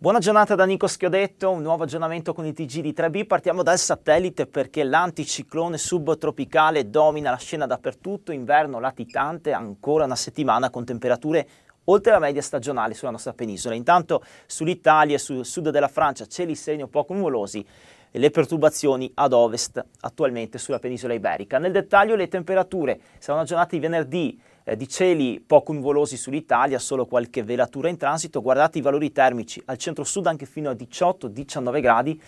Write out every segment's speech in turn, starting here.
Buona giornata da Nico Schiodetto, un nuovo aggiornamento con i TG di 3B. Partiamo dal satellite perché l'anticiclone subtropicale domina la scena dappertutto, inverno latitante, ancora una settimana con temperature oltre la media stagionale sulla nostra penisola. Intanto sull'Italia e sul sud della Francia cieli segno o poco nuvolosi le perturbazioni ad ovest attualmente sulla penisola iberica. Nel dettaglio le temperature saranno una di venerdì eh, di cieli poco nuvolosi sull'Italia, solo qualche velatura in transito, guardate i valori termici al centro-sud anche fino a 18-19 gradi,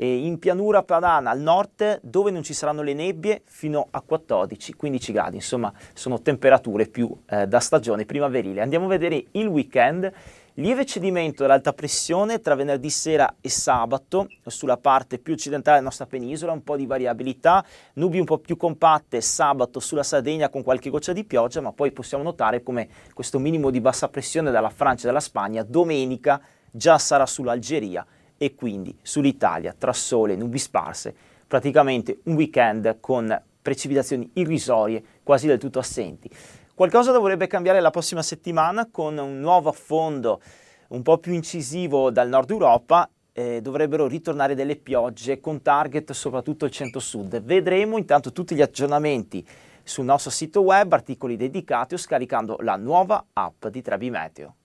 eh, in pianura padana al nord dove non ci saranno le nebbie fino a 14-15 gradi, insomma sono temperature più eh, da stagione primaverile. Andiamo a vedere il weekend. Lieve cedimento dell'alta pressione tra venerdì sera e sabato sulla parte più occidentale della nostra penisola, un po' di variabilità, nubi un po' più compatte sabato sulla Sardegna con qualche goccia di pioggia, ma poi possiamo notare come questo minimo di bassa pressione dalla Francia e dalla Spagna domenica già sarà sull'Algeria e quindi sull'Italia tra sole e nubi sparse praticamente un weekend con precipitazioni irrisorie quasi del tutto assenti. Qualcosa dovrebbe cambiare la prossima settimana con un nuovo affondo un po' più incisivo dal nord Europa eh, dovrebbero ritornare delle piogge con target soprattutto il centro-sud. Vedremo intanto tutti gli aggiornamenti sul nostro sito web, articoli dedicati o scaricando la nuova app di Trebi Meteo.